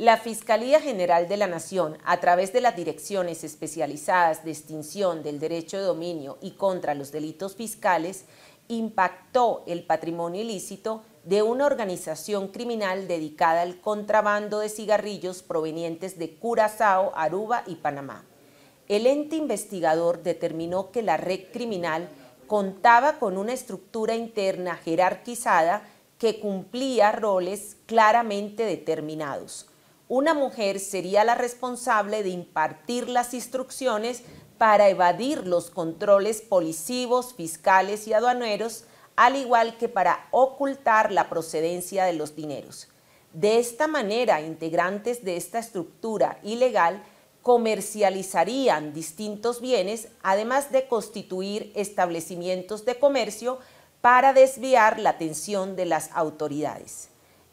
La Fiscalía General de la Nación, a través de las direcciones especializadas de extinción del derecho de dominio y contra los delitos fiscales, impactó el patrimonio ilícito de una organización criminal dedicada al contrabando de cigarrillos provenientes de Curazao, Aruba y Panamá. El ente investigador determinó que la red criminal contaba con una estructura interna jerarquizada que cumplía roles claramente determinados, una mujer sería la responsable de impartir las instrucciones para evadir los controles policivos, fiscales y aduaneros, al igual que para ocultar la procedencia de los dineros. De esta manera, integrantes de esta estructura ilegal comercializarían distintos bienes, además de constituir establecimientos de comercio para desviar la atención de las autoridades.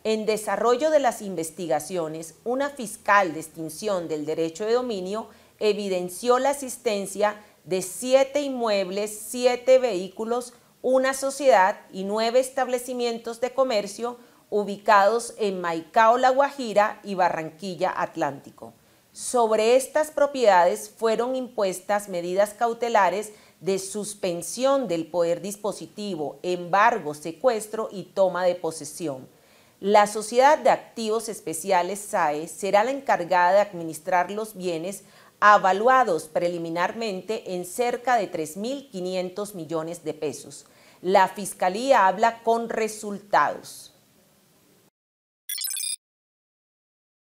En desarrollo de las investigaciones, una fiscal de extinción del derecho de dominio evidenció la existencia de siete inmuebles, siete vehículos, una sociedad y nueve establecimientos de comercio ubicados en Maicao, La Guajira y Barranquilla, Atlántico. Sobre estas propiedades fueron impuestas medidas cautelares de suspensión del poder dispositivo, embargo, secuestro y toma de posesión. La Sociedad de Activos Especiales SAE será la encargada de administrar los bienes avaluados preliminarmente en cerca de 3.500 millones de pesos. La Fiscalía habla con resultados.